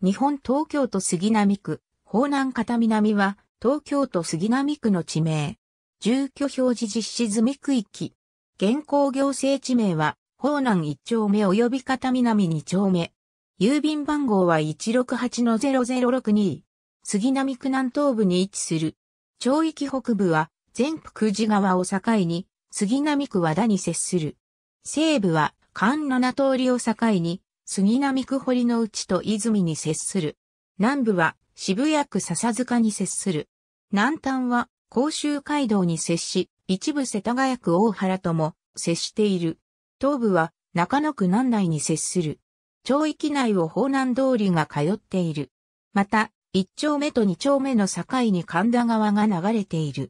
日本東京都杉並区、方南片南は、東京都杉並区の地名。住居表示実施済み区域。現行行政地名は、方南1丁目及び片南2丁目。郵便番号は168-0062。杉並区南東部に位置する。町域北部は、全福寺川を境に、杉並区和田に接する。西部は、関七通りを境に、杉並区堀の内と泉に接する。南部は渋谷区笹塚に接する。南端は甲州街道に接し、一部世田谷区大原とも接している。東部は中野区南内に接する。町域内を方南通りが通っている。また、一丁目と二丁目の境に神田川が流れている。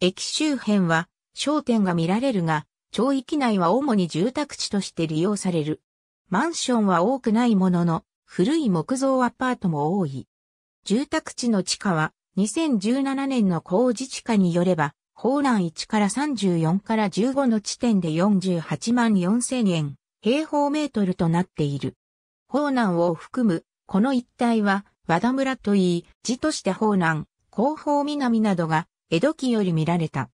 駅周辺は商店が見られるが、町域内は主に住宅地として利用される。マンションは多くないものの、古い木造アパートも多い。住宅地の地価は、2017年の工自治価によれば、方南1から34から15の地点で48万4千円、平方メートルとなっている。方南を含む、この一帯は、和田村といい、地として方南、広報南などが、江戸期より見られた。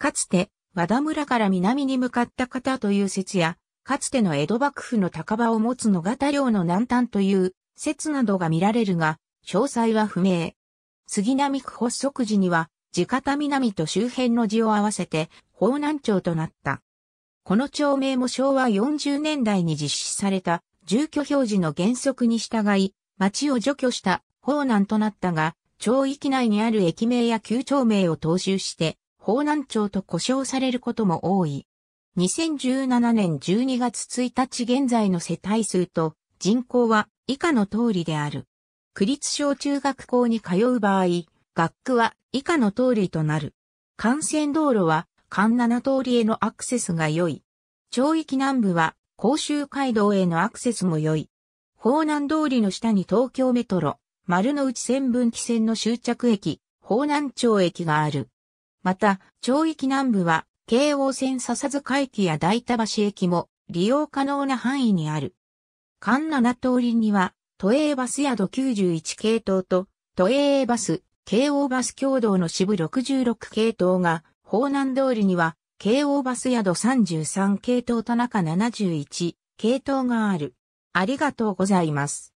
かつて、和田村から南に向かった方という説や、かつての江戸幕府の高場を持つのが方量の南端という説などが見られるが、詳細は不明。杉並区発足時には、地方南と周辺の字を合わせて、方南町となった。この町名も昭和40年代に実施された、住居表示の原則に従い、町を除去した方南となったが、町域内にある駅名や旧町名を踏襲して、方南町と呼称されることも多い。2017年12月1日現在の世帯数と人口は以下の通りである。区立小中学校に通う場合、学区は以下の通りとなる。幹線道路は環7通りへのアクセスが良い。町域南部は甲州街道へのアクセスも良い。方南通りの下に東京メトロ、丸の内線分岐線の終着駅、方南町駅がある。また、町域南部は京王線笹塚駅や大田橋駅も利用可能な範囲にある。関7通りには、都営バス宿91系統と、都営バス、京王バス共同の支部66系統が、方南通りには、京王バス宿33系統と中71系統がある。ありがとうございます。